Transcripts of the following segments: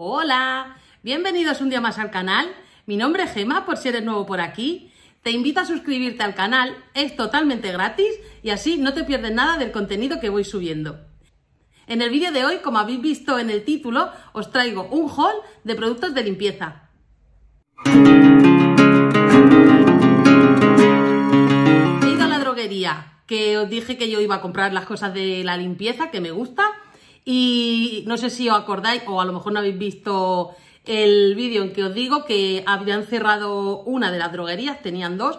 Hola, bienvenidos un día más al canal. Mi nombre es Gema, por si eres nuevo por aquí. Te invito a suscribirte al canal, es totalmente gratis y así no te pierdes nada del contenido que voy subiendo. En el vídeo de hoy, como habéis visto en el título, os traigo un haul de productos de limpieza. He ido a la droguería, que os dije que yo iba a comprar las cosas de la limpieza que me gusta y no sé si os acordáis, o a lo mejor no habéis visto el vídeo en que os digo que habían cerrado una de las droguerías, tenían dos,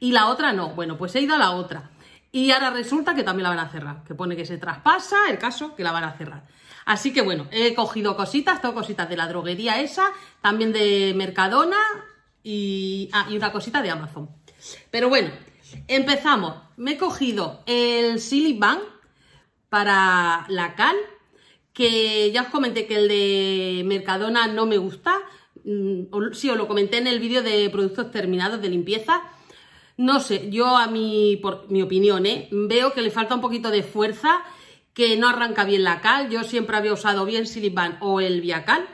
y la otra no. Bueno, pues he ido a la otra. Y ahora resulta que también la van a cerrar, que pone que se traspasa el caso que la van a cerrar. Así que bueno, he cogido cositas, tengo cositas de la droguería esa, también de Mercadona y, ah, una cosita de Amazon. Pero bueno, empezamos. Me he cogido el Silly para la cal, que ya os comenté que el de Mercadona no me gusta, mm, sí, os lo comenté en el vídeo de productos terminados de limpieza, no sé, yo a mí, por mi opinión, ¿eh? veo que le falta un poquito de fuerza, que no arranca bien la cal, yo siempre había usado bien Silipan o el Viacal,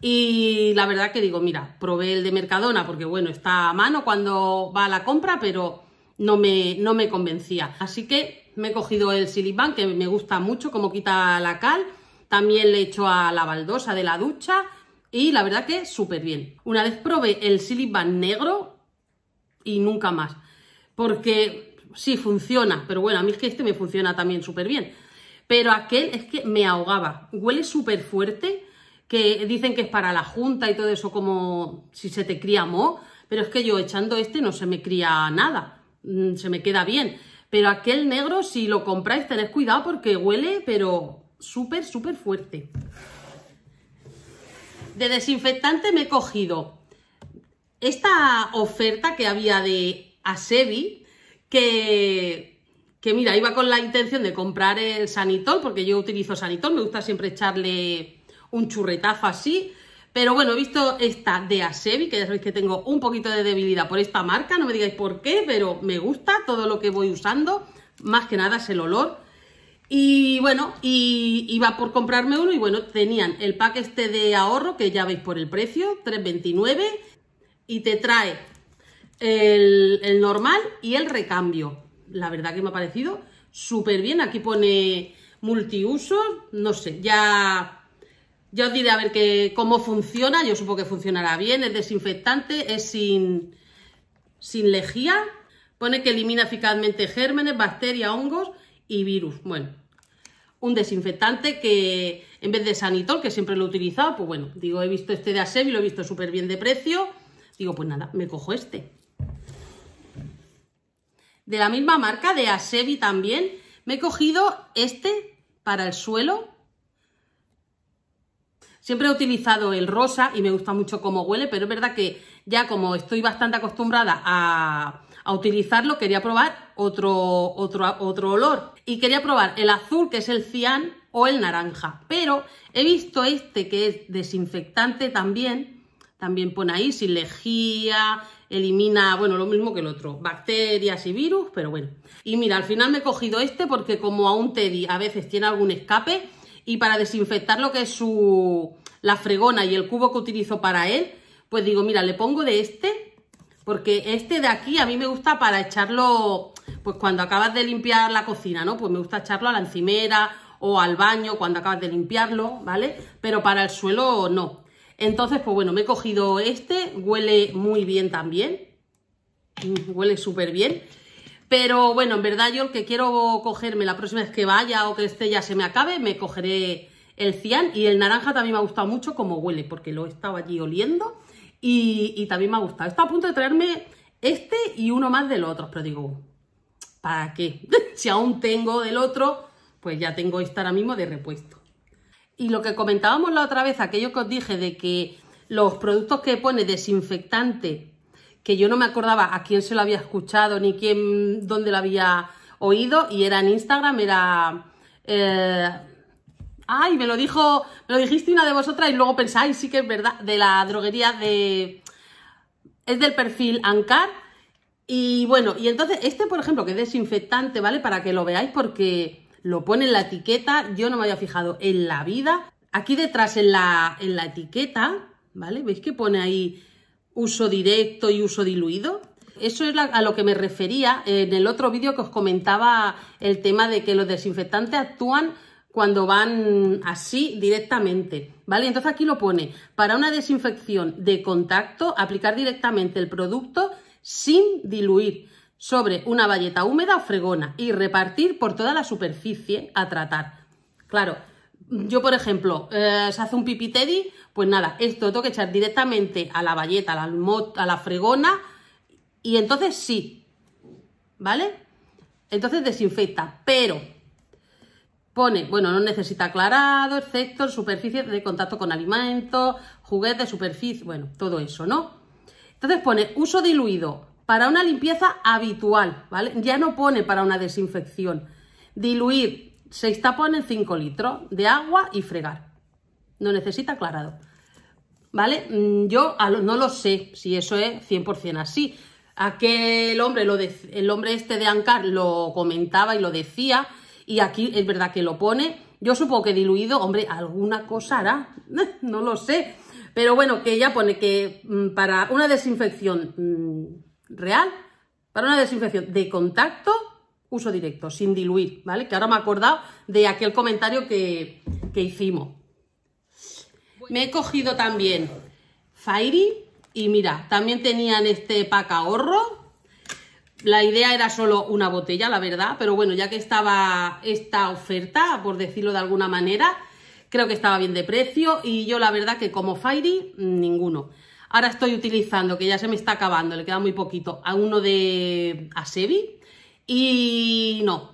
y la verdad que digo, mira, probé el de Mercadona porque bueno, está a mano cuando va a la compra, pero no me, no me convencía. Así que me he cogido el Silipan, que me gusta mucho, como quita la cal, también le hecho a la baldosa de la ducha y la verdad que súper bien. Una vez probé el Siliban negro y nunca más. Porque sí, funciona, pero bueno, a mí es que este me funciona también súper bien. Pero aquel es que me ahogaba. Huele súper fuerte, que dicen que es para la junta y todo eso como si se te cría mo Pero es que yo echando este no se me cría nada, mm, se me queda bien. Pero aquel negro, si lo compráis, tened cuidado porque huele, pero súper, súper fuerte. De desinfectante me he cogido esta oferta que había de Asebi, que, que mira, iba con la intención de comprar el Sanitol, porque yo utilizo Sanitol, me gusta siempre echarle un churretazo así, pero bueno, he visto esta de Asebi, que ya sabéis que tengo un poquito de debilidad por esta marca, no me digáis por qué, pero me gusta todo lo que voy usando, más que nada es el olor. Y bueno, iba por comprarme uno y bueno, tenían el pack este de ahorro, que ya veis por el precio, 3,29 y te trae el, normal y el recambio. La verdad que me ha parecido súper bien. Aquí pone multiusos, no sé, ya, ya os diré a ver que, cómo funciona. Yo supongo que funcionará bien, es desinfectante, es sin, sin lejía. Pone que elimina eficazmente gérmenes, bacterias, hongos y virus. Bueno, un desinfectante que en vez de Sanitol, que siempre lo he utilizado, pues bueno, digo, he visto este de Asevi, lo he visto súper bien de precio, digo, pues nada, me cojo este. De la misma marca, de Asevi también, me he cogido este para el suelo. Siempre he utilizado el rosa y me gusta mucho cómo huele, pero es verdad que ya como estoy bastante acostumbrada a a utilizarlo, quería probar otro, otro, otro olor. Y quería probar el azul, que es el cian, o el naranja. Pero he visto este que es desinfectante también. También pone ahí sin lejía, elimina, bueno, lo mismo que el otro, bacterias y virus, pero bueno. Y mira, al final me he cogido este porque como a un teddy a veces tiene algún escape y para desinfectar lo que es su la fregona y el cubo que utilizo para él, pues digo, mira, le pongo de este porque este de aquí a mí me gusta para echarlo, pues cuando acabas de limpiar la cocina, ¿no? Pues me gusta echarlo a la encimera o al baño cuando acabas de limpiarlo, ¿vale? Pero para el suelo no. Entonces, pues bueno, me he cogido este, huele muy bien también, mm, huele súper bien. Pero bueno, en verdad yo el que quiero cogerme la próxima vez que vaya o que este ya se me acabe, me cogeré el cian y el naranja también me ha gustado mucho como huele, porque lo he estado allí oliendo y, también me ha gustado. Está a punto de traerme este y uno más del otro, pero digo, ¿para qué? si aún tengo del otro, pues ya tengo este ahora mismo de repuesto. Y lo que comentábamos la otra vez, aquello que os dije de que los productos que pone desinfectante, que yo no me acordaba a quién se lo había escuchado ni quién, dónde lo había oído, y era en Instagram, era eh, Ay, me lo dijo, lo dijiste una de vosotras y luego pensáis, sí que es verdad, de la droguería de... Es del perfil Ancar. Y bueno, y entonces este, por ejemplo, que es desinfectante, ¿vale? Para que lo veáis porque lo pone en la etiqueta, yo no me había fijado en la vida. Aquí detrás en la, en la etiqueta, ¿vale? ¿Veis que pone ahí uso directo y uso diluido? Eso es a lo que me refería en el otro vídeo que os comentaba el tema de que los desinfectantes actúan cuando van así directamente, ¿vale? Entonces aquí lo pone, para una desinfección de contacto, aplicar directamente el producto sin diluir sobre una valleta húmeda o fregona y repartir por toda la superficie a tratar. Claro, yo por ejemplo, eh, se hace un pipi teddy pues nada, esto lo tengo que echar directamente a la valleta, a la fregona y entonces sí, ¿vale? Entonces desinfecta, pero Pone, bueno, no necesita aclarado, excepto superficie de contacto con alimentos, juguetes, superficie, bueno, todo eso, ¿no? Entonces pone uso diluido para una limpieza habitual, ¿vale? Ya no pone para una desinfección. Diluir 6 tapones, 5 litros de agua y fregar. No necesita aclarado. ¿Vale? Mm, yo no lo sé si eso es 100% así. Aquel hombre, lo el hombre este de Ancar lo comentaba y lo decía, y aquí es verdad que lo pone. Yo supongo que diluido, hombre, alguna cosa hará. no lo sé. Pero bueno, que ella pone que mm, para una desinfección mm, real, para una desinfección de contacto, uso directo, sin diluir, ¿vale? Que ahora me he acordado de aquel comentario que, que hicimos. Me he cogido también Fairy y mira, también tenían este pack ahorro la idea era solo una botella, la verdad, pero bueno, ya que estaba esta oferta, por decirlo de alguna manera, creo que estaba bien de precio y yo la verdad que como Fairy, ninguno. Ahora estoy utilizando, que ya se me está acabando, le queda muy poquito, a uno de Asebi y no.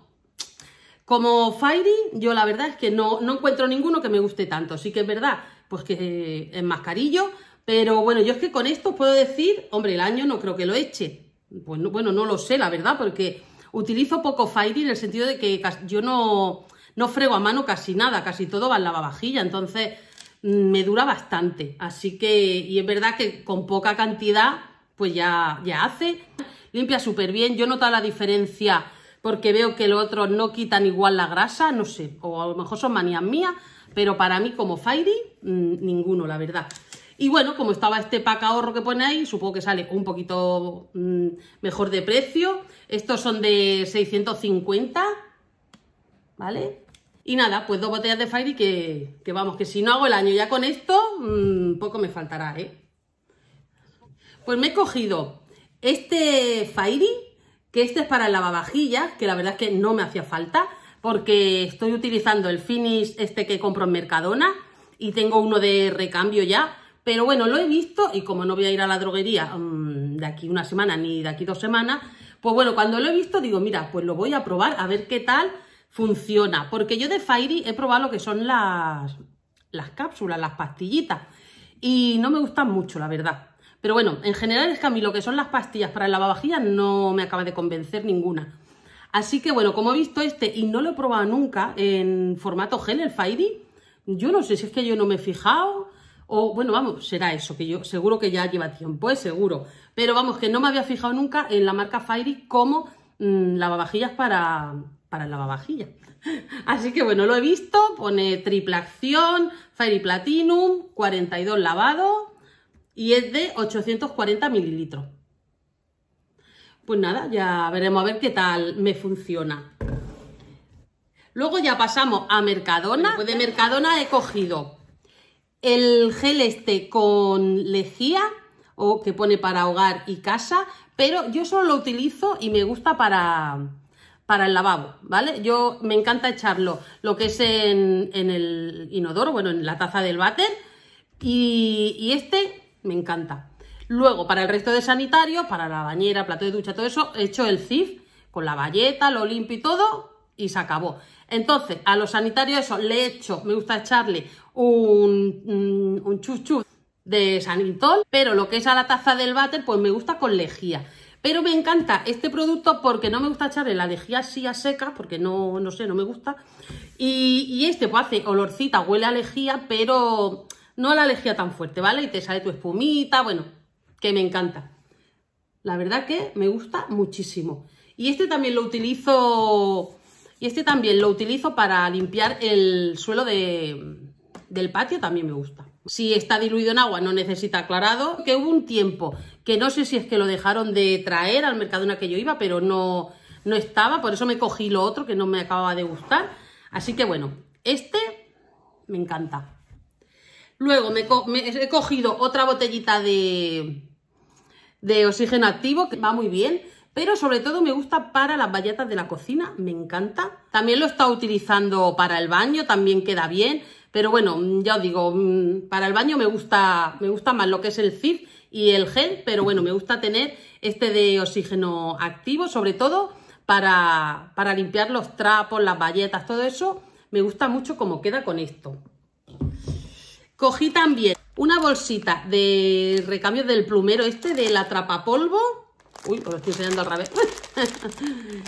Como Fairy, yo la verdad es que no, no encuentro ninguno que me guste tanto. Sí que es verdad, pues que es mascarillo pero bueno, yo es que con esto puedo decir, hombre, el año no creo que lo eche, pues bueno, no lo sé, la verdad, porque utilizo poco Fairy en el sentido de que yo no, frego a mano casi nada, casi todo va en lavavajilla, entonces mm, me dura bastante. Así que, y es verdad que con poca cantidad, pues ya, ya hace. Limpia súper bien, yo noto la diferencia porque veo que los otros no quitan igual la grasa, no sé, o a lo mejor son manías mías, pero para mí como Fairy, mm, ninguno, la verdad. Y bueno, como estaba este pack ahorro que pone ahí, supongo que sale un poquito mm, mejor de precio. Estos son de 650, ¿vale? Y nada, pues dos botellas de Fairy que, que vamos, que si no hago el año ya con esto, mm, poco me faltará, ¿eh? Pues me he cogido este Fairy, que este es para el lavavajillas, que la verdad es que no me hacía falta, porque estoy utilizando el finish este que compro en Mercadona y tengo uno de recambio ya pero bueno, lo he visto y como no voy a ir a la droguería mm, de aquí una semana ni de aquí dos semanas, pues bueno, cuando lo he visto digo, mira, pues lo voy a probar a ver qué tal funciona. Porque yo de Fairy he probado lo que son las, las cápsulas, las pastillitas. Y no me gustan mucho, la verdad. Pero bueno, en general es que a mí lo que son las pastillas para el lavavajillas no me acaba de convencer ninguna. Así que bueno, como he visto este y no lo he probado nunca en formato gel, el Fairy, yo no sé si es que yo no me he fijado o bueno, vamos, será eso, que yo seguro que ya lleva tiempo, es seguro. Pero vamos, que no me había fijado nunca en la marca Fairy como mm, lavavajillas para, para lavavajillas. Así que bueno, lo he visto, pone triple acción, Fairy Platinum, 42 lavado y es de 840 mililitros. Pues nada, ya veremos a ver qué tal me funciona. Luego ya pasamos a Mercadona. Pues de Mercadona he cogido el gel este con lejía o que pone para hogar y casa, pero yo solo lo utilizo y me gusta para, para el lavabo, ¿vale? Yo me encanta echarlo lo que es en, el inodoro, bueno, en la taza del váter y, este me encanta. Luego, para el resto de sanitario, para la bañera, plato de ducha, todo eso, he hecho el CIF con la valleta, lo limpio y todo y se acabó. Entonces, a los sanitarios eso le echo, me gusta echarle un, mm, un, chuchu de sanitol, pero lo que es a la taza del váter, pues me gusta con lejía. Pero me encanta este producto porque no me gusta echarle la lejía así a seca, porque no, no sé, no me gusta. Y, y este pues hace olorcita, huele a lejía, pero no a la lejía tan fuerte, ¿vale? Y te sale tu espumita, bueno, que me encanta. La verdad que me gusta muchísimo. Y este también lo utilizo y este también lo utilizo para limpiar el suelo del patio, también me gusta. Si está diluido en agua no necesita aclarado, que hubo un tiempo que no sé si es que lo dejaron de traer al mercado el que yo iba, pero no, no estaba, por eso me cogí lo otro que no me acababa de gustar. Así que bueno, este me encanta. Luego me he cogido otra botellita de, de oxígeno activo, que va muy bien pero sobre todo me gusta para las bayetas de la cocina, me encanta. También lo está utilizando para el baño, también queda bien, pero bueno, mm, ya os digo, mm, para el baño me gusta, me gusta más lo que es el CIF y el gel, pero bueno, me gusta tener este de oxígeno activo, sobre todo para, para limpiar los trapos, las bayetas, todo eso, me gusta mucho cómo queda con esto. Cogí también una bolsita de recambio del plumero este, del atrapapolvo, Uy, os pues lo estoy enseñando al revés.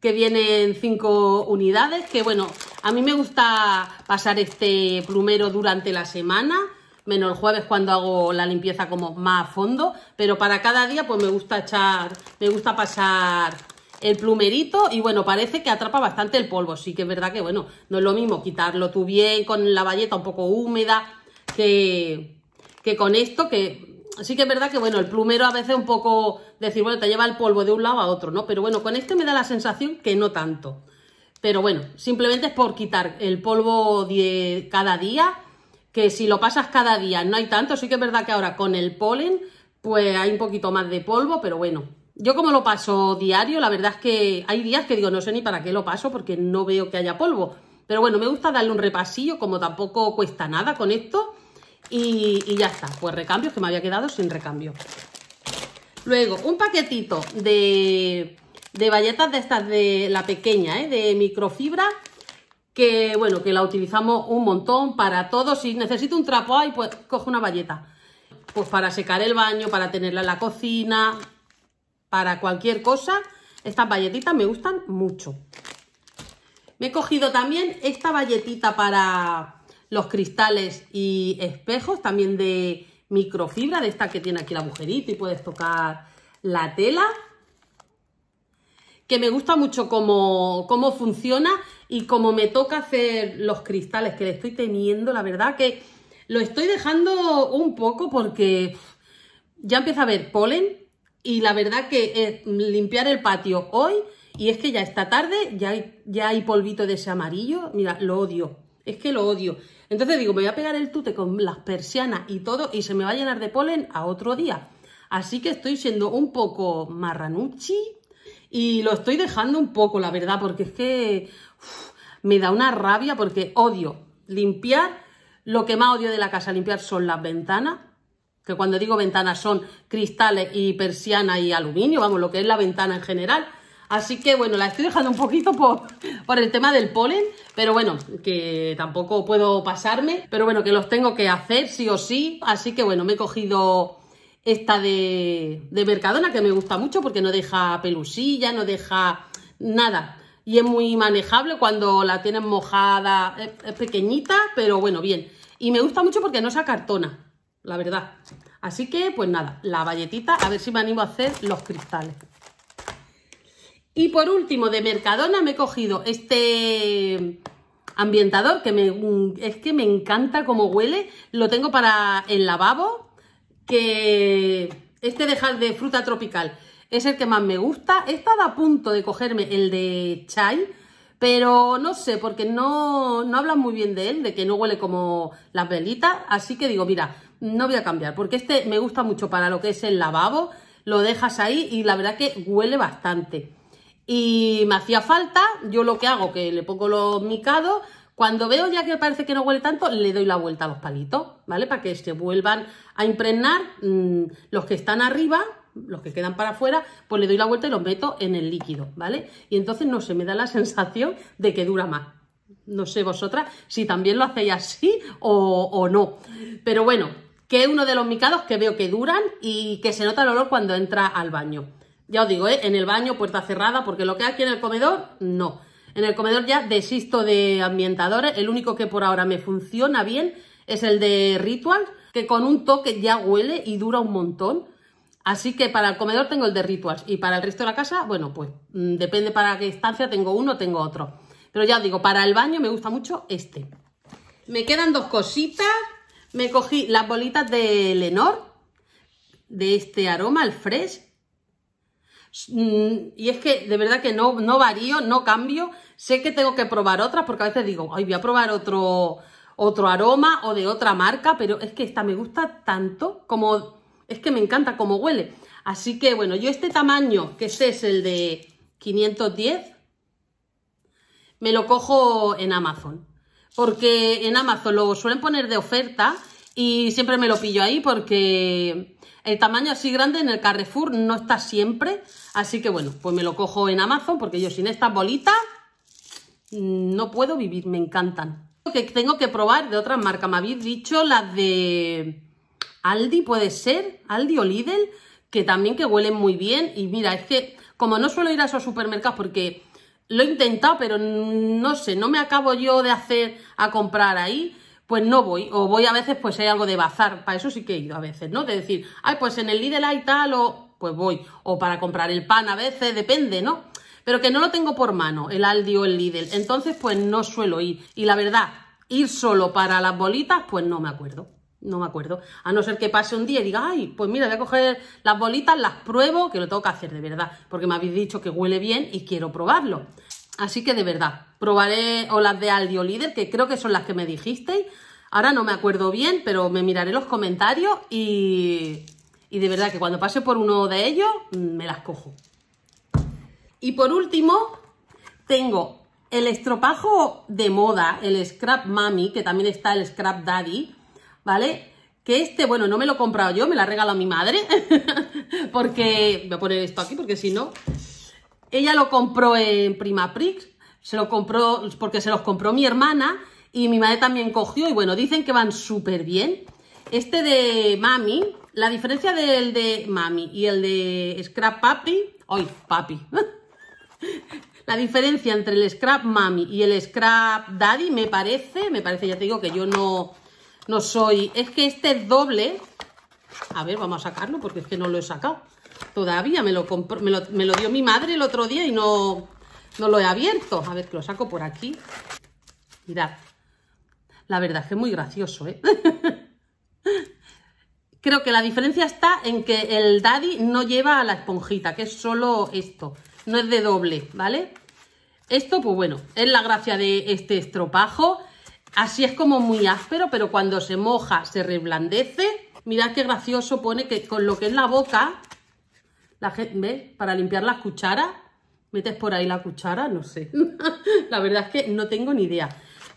que vienen cinco unidades, que bueno, a mí me gusta pasar este plumero durante la semana, menos el jueves cuando hago la limpieza como más a fondo, pero para cada día pues me gusta echar, me gusta pasar el plumerito y bueno, parece que atrapa bastante el polvo, sí que es verdad que bueno, no es lo mismo quitarlo tú bien con la valleta un poco húmeda que, que con esto, que sí que es verdad que, bueno, el plumero a veces un poco decir, bueno, te lleva el polvo de un lado a otro, ¿no? Pero bueno, con este me da la sensación que no tanto. Pero bueno, simplemente es por quitar el polvo cada día, que si lo pasas cada día no hay tanto, sí que es verdad que ahora con el polen pues hay un poquito más de polvo, pero bueno. Yo como lo paso diario, la verdad es que hay días que digo, no sé ni para qué lo paso porque no veo que haya polvo. Pero bueno, me gusta darle un repasillo, como tampoco cuesta nada con esto. Y, ya está, pues recambios que me había quedado sin recambio. Luego, un paquetito de, de bayetas de estas de la pequeña, ¿eh? de microfibra, que bueno, que la utilizamos un montón para todo. Si necesito un trapo, ahí pues cojo una bayeta. Pues para secar el baño, para tenerla en la cocina, para cualquier cosa. Estas bayetitas me gustan mucho. Me he cogido también esta bayetita para, los cristales y espejos, también de microfibra, de esta que tiene aquí la agujerito y puedes tocar la tela. Que me gusta mucho cómo, cómo funciona y cómo me toca hacer los cristales que le estoy teniendo, la verdad que lo estoy dejando un poco porque ya empieza a haber polen y la verdad que eh, limpiar el patio hoy y es que ya está tarde ya hay, ya hay polvito de ese amarillo, mira, lo odio es que lo odio. Entonces digo, me voy a pegar el tute con las persianas y todo y se me va a llenar de polen a otro día. Así que estoy siendo un poco marranuchi y lo estoy dejando un poco, la verdad, porque es que me da una rabia porque odio limpiar. Lo que más odio de la casa limpiar son las ventanas, que cuando digo ventanas son cristales y persiana y aluminio, vamos, lo que es la ventana en general. Así que bueno, la estoy dejando un poquito por, el tema del polen, pero bueno, que tampoco puedo pasarme, pero bueno, que los tengo que hacer sí o sí. Así que bueno, me he cogido esta de, Mercadona que me gusta mucho porque no deja pelusilla, no deja nada. Y es muy manejable cuando la tienes mojada, es, es pequeñita, pero bueno, bien. Y me gusta mucho porque no se acartona, la verdad. Así que, pues nada, la valletita, a ver si me animo a hacer los cristales. Y por último, de Mercadona me he cogido este ambientador que mm, es que me encanta cómo huele. Lo tengo para el lavabo, que este de, de fruta tropical es el que más me gusta. He estado a punto de cogerme el de chai, pero no sé, porque no, no hablan muy bien de él, de que no huele como las velitas. Así que digo, mira, no voy a cambiar, porque este me gusta mucho para lo que es el lavabo. Lo dejas ahí y la verdad que huele bastante y me hacía falta, yo lo que hago, que le pongo los micados, cuando veo ya que parece que no huele tanto, le doy la vuelta a los palitos, ¿vale? Para que se vuelvan a impregnar mm, los que están arriba, los que quedan para afuera, pues le doy la vuelta y los meto en el líquido, ¿vale? Y entonces no se me da la sensación de que dura más. No sé vosotras si también lo hacéis así o, o no. Pero bueno, que es uno de los micados que veo que duran y que se nota el olor cuando entra al baño. Ya os digo, ¿eh? en el baño, puerta cerrada, porque lo que hay aquí en el comedor, no. En el comedor ya desisto de ambientadores. El único que por ahora me funciona bien es el de Ritual, que con un toque ya huele y dura un montón. Así que para el comedor tengo el de Rituals y para el resto de la casa, bueno, pues mm, depende para qué estancia tengo uno tengo otro. Pero ya os digo, para el baño me gusta mucho este. Me quedan dos cositas. Me cogí las bolitas de Lenor, de este aroma, el Fresh, Mm, y es que de verdad que no, no varío, no cambio. Sé que tengo que probar otras porque a veces digo, ay, voy a probar otro, otro aroma o de otra marca, pero es que esta me gusta tanto como... Es que me encanta como huele. Así que bueno, yo este tamaño, que este es el de 510, me lo cojo en Amazon. Porque en Amazon lo suelen poner de oferta y siempre me lo pillo ahí porque el tamaño así grande en el Carrefour no está siempre, así que bueno, pues me lo cojo en Amazon porque yo sin estas bolitas no puedo vivir, me encantan. que tengo que probar de otras marcas, me habéis dicho las de Aldi, puede ser, Aldi o Lidl, que también que huelen muy bien y mira, es que como no suelo ir a esos supermercados porque lo he intentado, pero no sé, no me acabo yo de hacer a comprar ahí, pues no voy, o voy a veces, pues hay algo de bazar, para eso sí que he ido a veces, ¿no? De decir, ay, pues en el Lidl hay tal, o pues voy, o para comprar el pan a veces, depende, ¿no? Pero que no lo tengo por mano, el Aldi o el Lidl, entonces pues no suelo ir, y la verdad, ir solo para las bolitas, pues no me acuerdo. No me acuerdo. A no ser que pase un día y diga, ay, pues mira, voy a coger las bolitas, las pruebo, que lo tengo que hacer de verdad, porque me habéis dicho que huele bien y quiero probarlo. Así que de verdad, probaré o las de Aldio Líder, que creo que son las que me dijisteis. Ahora no me acuerdo bien, pero me miraré los comentarios y, y de verdad que cuando pase por uno de ellos, mm, me las cojo. Y por último, tengo el estropajo de moda, el Scrap Mami, que también está el Scrap Daddy, ¿vale? Que este, bueno, no me lo he comprado yo, me la ha regalado mi madre. porque, voy a poner esto aquí porque si no, ella lo compró en Primaprix, se lo compró porque se los compró mi hermana y mi madre también cogió y bueno, dicen que van súper bien. Este de Mami, la diferencia del de Mami y el de Scrap Papi, hoy Papi. la diferencia entre el Scrap Mami y el Scrap Daddy me parece, me parece, ya te digo que yo no, no soy, es que este es doble. A ver, vamos a sacarlo porque es que no lo he sacado. Todavía me lo, me, lo, dio mi madre el otro día y no, lo he abierto. A ver, que lo saco por aquí. Mirad. La verdad es que es muy gracioso, ¿eh? Creo que la diferencia está en que el daddy no lleva la esponjita, que es solo esto. No es de doble, ¿vale? Esto, pues bueno, es la gracia de este estropajo. Así es como muy áspero, pero cuando se moja se reblandece. Mirad qué gracioso pone que con lo que es la boca ¿ves? Para limpiar las cucharas, metes por ahí la cuchara, no sé. la verdad es que no tengo ni idea.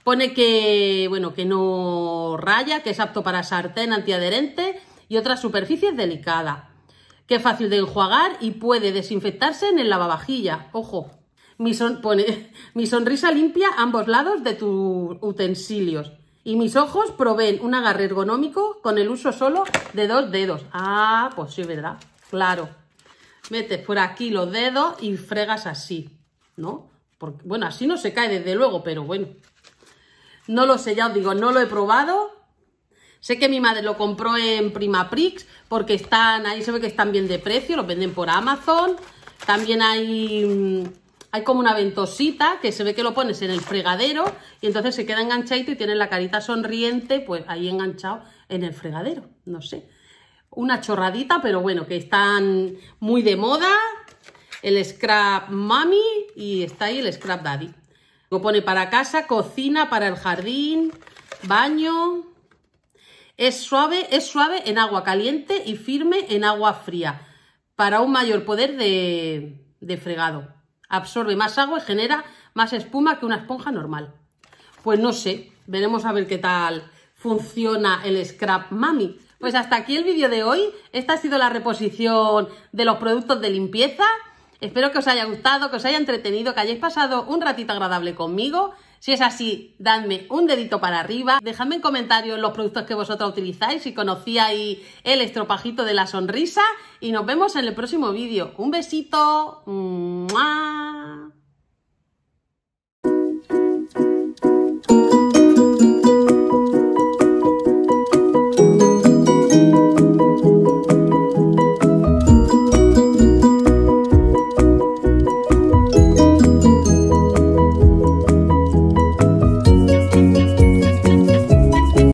Pone que, bueno, que no raya, que es apto para sartén antiadherente y otras superficies delicadas. Que es fácil de enjuagar y puede desinfectarse en el lavavajilla Ojo, mi, pone, mi sonrisa limpia ambos lados de tus utensilios. Y mis ojos proveen un agarre ergonómico con el uso solo de dos dedos. Ah, pues sí, ¿verdad? Claro metes por aquí los dedos y fregas así, ¿no? Porque, bueno, así no se cae desde luego, pero bueno. No lo sé, ya os digo, no lo he probado. Sé que mi madre lo compró en Primaprix porque están, ahí se ve que están bien de precio, lo venden por Amazon. También hay, mm, hay como una ventosita que se ve que lo pones en el fregadero y entonces se queda enganchadito y tiene la carita sonriente pues ahí enganchado en el fregadero, no sé. Una chorradita, pero bueno, que están muy de moda. El Scrap Mami y está ahí el Scrap Daddy. Lo pone para casa, cocina, para el jardín, baño. Es suave, es suave en agua caliente y firme en agua fría. Para un mayor poder de, de fregado. Absorbe más agua y genera más espuma que una esponja normal. Pues no sé, veremos a ver qué tal funciona el Scrap Mami. Pues hasta aquí el vídeo de hoy. Esta ha sido la reposición de los productos de limpieza. Espero que os haya gustado, que os haya entretenido, que hayáis pasado un ratito agradable conmigo. Si es así, dadme un dedito para arriba. Dejadme en comentarios los productos que vosotros utilizáis, si conocíais el estropajito de la sonrisa. Y nos vemos en el próximo vídeo. Un besito.